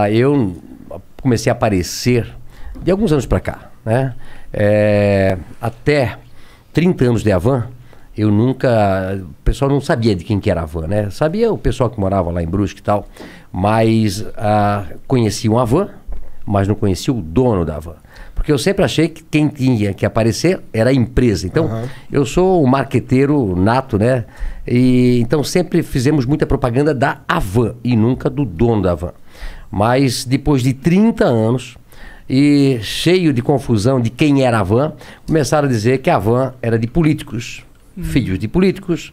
Ah, eu comecei a aparecer de alguns anos para cá, né? É, até 30 anos de Avan, eu nunca, o pessoal não sabia de quem que era Avan, né? Sabia o pessoal que morava lá em Brusque e tal, mas ah, conhecia um Avan, mas não conhecia o dono da Avan. Porque eu sempre achei que quem tinha que aparecer era a empresa. Então, uhum. eu sou um marqueteiro nato, né? E, então, sempre fizemos muita propaganda da Avan e nunca do dono da Avan. Mas depois de 30 anos e cheio de confusão de quem era a Avan, começaram a dizer que a Avan era de políticos, uhum. filhos de políticos,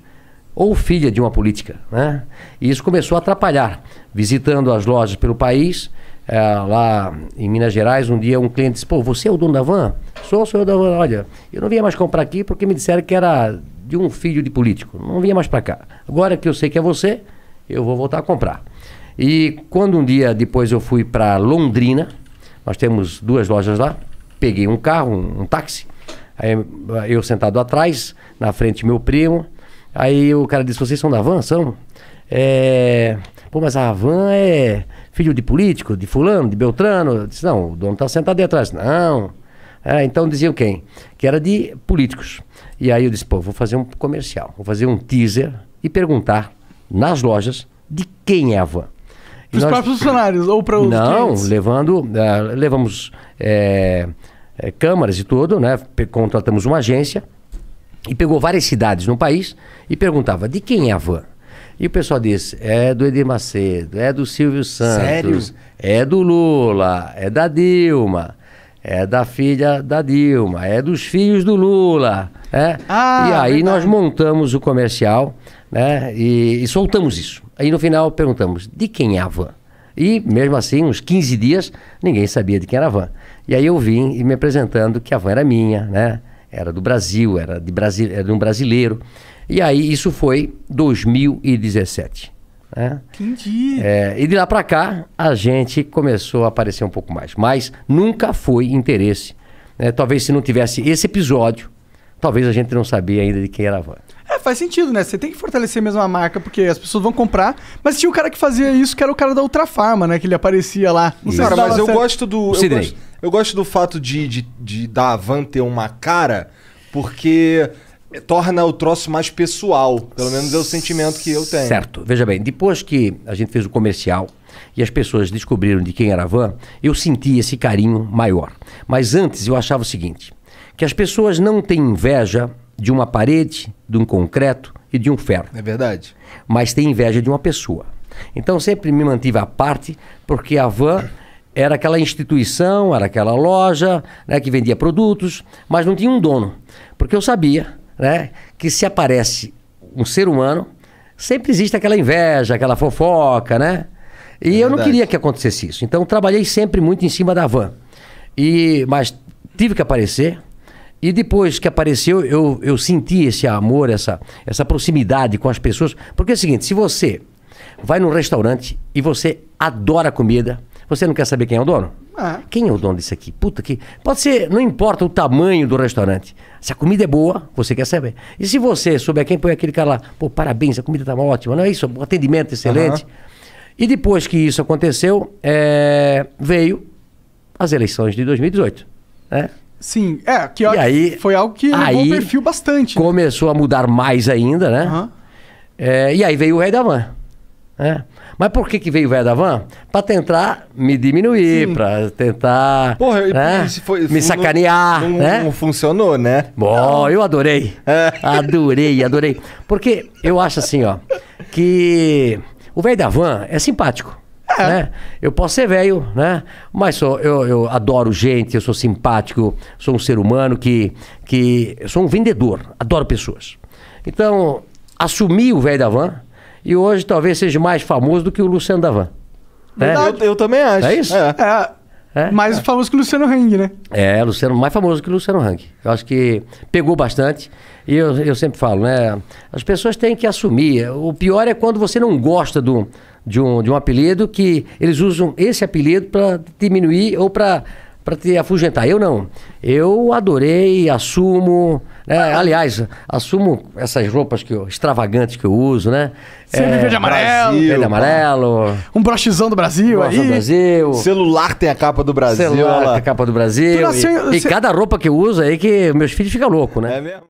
ou filha de uma política. Né? E isso começou a atrapalhar, visitando as lojas pelo país, é, lá em Minas Gerais, um dia um cliente disse, pô, você é o dono da van? Sou, sou eu da van. Olha, eu não vinha mais comprar aqui porque me disseram que era de um filho de político. Não vinha mais para cá. Agora que eu sei que é você, eu vou voltar a comprar. E quando um dia depois eu fui para Londrina, nós temos duas lojas lá, peguei um carro, um, um táxi, aí eu sentado atrás, na frente meu primo, aí o cara disse, vocês são da van? São? É, pô, mas a van é filho de político, de fulano, de Beltrano. Eu disse, não, o dono está sentado ali atrás. Não. É, então diziam quem? Que era de políticos. E aí eu disse, pô, vou fazer um comercial, vou fazer um teaser e perguntar nas lojas de quem é a van. Para os nós... próprios funcionários ou para os Não, clientes. levando, uh, levamos é, é, câmaras e tudo, né? contratamos uma agência e pegou várias cidades no país e perguntava de quem é a van. E o pessoal disse: é do Edir Macedo, é do Silvio Santos, Sério? é do Lula, é da Dilma, é da filha da Dilma, é dos filhos do Lula. Né? Ah, e aí verdade. nós montamos o comercial né? E, e, soltamos isso. Aí no final perguntamos: de quem é a van? E mesmo assim, uns 15 dias, ninguém sabia de quem era a van. E aí eu vim e me apresentando que a van era minha, né? Era do Brasil, era de, Brasi era de um brasileiro. E aí isso foi 2017. Né? Entendi. É, e de lá para cá a gente começou a aparecer um pouco mais, mas nunca foi interesse. Né? Talvez se não tivesse esse episódio, talvez a gente não sabia ainda de quem era a van. É, faz sentido, né? Você tem que fortalecer mesmo a marca, porque as pessoas vão comprar. Mas tinha o cara que fazia isso, que era o cara da ultra Farma, né? Que ele aparecia lá. Não sei cara, se mas eu gosto do. Eu gosto, eu gosto, do fato de, de, de da van ter uma cara, porque torna o troço mais pessoal. Pelo menos é o sentimento que eu tenho. Certo. Veja bem, depois que a gente fez o comercial e as pessoas descobriram de quem era a van, eu senti esse carinho maior. Mas antes eu achava o seguinte: que as pessoas não têm inveja de uma parede, de um concreto e de um ferro. É verdade. Mas têm inveja de uma pessoa. Então sempre me mantive à parte, porque a van era aquela instituição, era aquela loja né, que vendia produtos, mas não tinha um dono. Porque eu sabia né? Que se aparece um ser humano, sempre existe aquela inveja, aquela fofoca, né? E é eu verdade. não queria que acontecesse isso. Então trabalhei sempre muito em cima da van. E mas tive que aparecer. E depois que apareceu, eu, eu senti esse amor, essa, essa proximidade com as pessoas. Porque é o seguinte, se você vai num restaurante e você adora comida, você não quer saber quem é o dono? Ah. Quem é o dono disso aqui? Puta que. Pode ser, não importa o tamanho do restaurante. Se a comida é boa, você quer saber. E se você souber quem põe aquele cara lá, pô, parabéns, a comida estava tá ótima, não é isso? O atendimento excelente. Uhum. E depois que isso aconteceu, é... veio as eleições de 2018. Né? Sim, é, que aí, foi algo que aí o perfil bastante. Né? Começou a mudar mais ainda, né? Uhum. É, e aí veio o Rei da Mãe. É. Mas por que, que veio o velho da van? Pra tentar me diminuir, Sim. pra tentar Porra, né? foi, me sacanear. Não, né? não funcionou, né? Bom, eu adorei. É. Adorei, adorei. Porque eu acho assim, ó, que o velho da van é simpático. É. Né? Eu posso ser velho, né? Mas sou, eu, eu adoro gente, eu sou simpático, sou um ser humano que, que. Eu sou um vendedor, adoro pessoas. Então, assumi o velho da van e hoje talvez seja mais famoso do que o Luciano Davan. Né? Eu, eu, também acho. É isso? É. é. é. Mais é. famoso que o Luciano Hang, né? É, Luciano, mais famoso que o Luciano Hang. Eu acho que pegou bastante. E eu, eu sempre falo, né? As pessoas têm que assumir. O pior é quando você não gosta do, de, um, de um apelido que eles usam esse apelido para diminuir ou para para te afugentar. Eu não. Eu adorei, assumo. Né? Aliás, assumo essas roupas que eu, extravagantes que eu uso, né? Sempre é, verde amarelo. Brasil, verde amarelo. Um brochezão do Brasil aí. Do Brasil. Celular tem a capa do Brasil. Celular tem a capa do Brasil. Nasceu, e, você... e, cada roupa que eu uso aí que meus filhos ficam loucos, né? É mesmo?